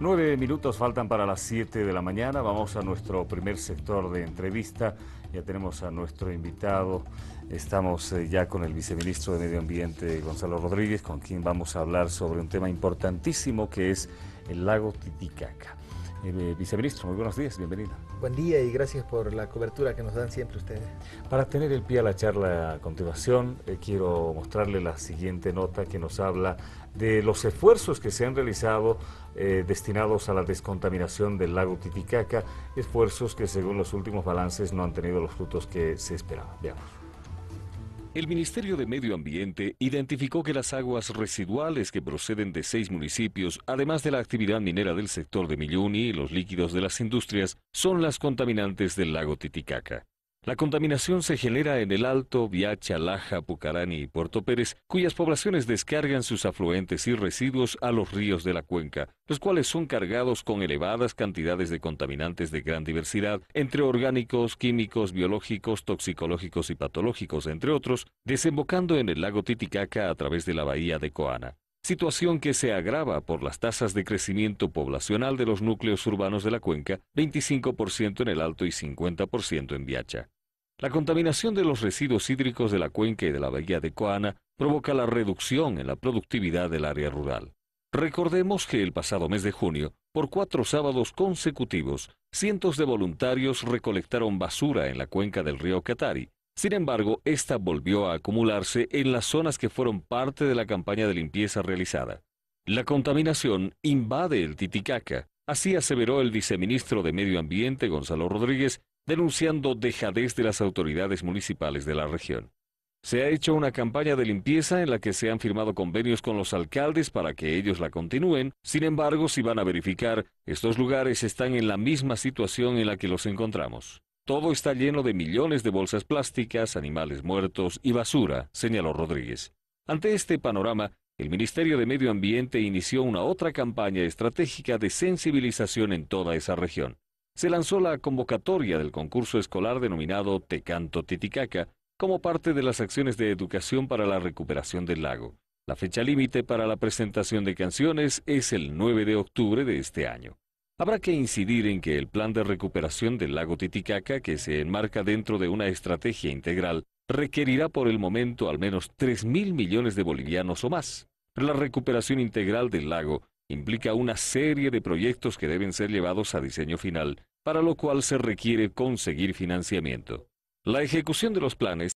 Nueve minutos faltan para las 7 de la mañana. Vamos a nuestro primer sector de entrevista. Ya tenemos a nuestro invitado. Estamos eh, ya con el viceministro de Medio Ambiente, Gonzalo Rodríguez, con quien vamos a hablar sobre un tema importantísimo que es el lago Titicaca. Eh, viceministro, muy buenos días, bienvenida. Buen día y gracias por la cobertura que nos dan siempre ustedes. Para tener el pie a la charla a continuación, eh, quiero mostrarle la siguiente nota que nos habla de los esfuerzos que se han realizado eh, destinados a la descontaminación del lago Titicaca, esfuerzos que según los últimos balances no han tenido los frutos que se esperaban. Veamos. El Ministerio de Medio Ambiente identificó que las aguas residuales que proceden de seis municipios, además de la actividad minera del sector de Milluni y los líquidos de las industrias, son las contaminantes del lago Titicaca. La contaminación se genera en el Alto, Viacha, Laja, Pucarani y Puerto Pérez, cuyas poblaciones descargan sus afluentes y residuos a los ríos de la cuenca, los cuales son cargados con elevadas cantidades de contaminantes de gran diversidad, entre orgánicos, químicos, biológicos, toxicológicos y patológicos, entre otros, desembocando en el lago Titicaca a través de la bahía de Coana situación que se agrava por las tasas de crecimiento poblacional de los núcleos urbanos de la cuenca, 25% en el Alto y 50% en Viacha. La contaminación de los residuos hídricos de la cuenca y de la bahía de Coana provoca la reducción en la productividad del área rural. Recordemos que el pasado mes de junio, por cuatro sábados consecutivos, cientos de voluntarios recolectaron basura en la cuenca del río Catari. Sin embargo, esta volvió a acumularse en las zonas que fueron parte de la campaña de limpieza realizada. La contaminación invade el Titicaca, así aseveró el viceministro de Medio Ambiente Gonzalo Rodríguez denunciando dejadez de las autoridades municipales de la región. Se ha hecho una campaña de limpieza en la que se han firmado convenios con los alcaldes para que ellos la continúen. Sin embargo, si van a verificar, estos lugares están en la misma situación en la que los encontramos. Todo está lleno de millones de bolsas plásticas, animales muertos y basura, señaló Rodríguez. Ante este panorama, el Ministerio de Medio Ambiente inició una otra campaña estratégica de sensibilización en toda esa región se lanzó la convocatoria del concurso escolar denominado Te Canto Titicaca como parte de las acciones de educación para la recuperación del lago. La fecha límite para la presentación de canciones es el 9 de octubre de este año. Habrá que incidir en que el plan de recuperación del lago Titicaca, que se enmarca dentro de una estrategia integral, requerirá por el momento al menos 3.000 mil millones de bolivianos o más. La recuperación integral del lago implica una serie de proyectos que deben ser llevados a diseño final, para lo cual se requiere conseguir financiamiento. La ejecución de los planes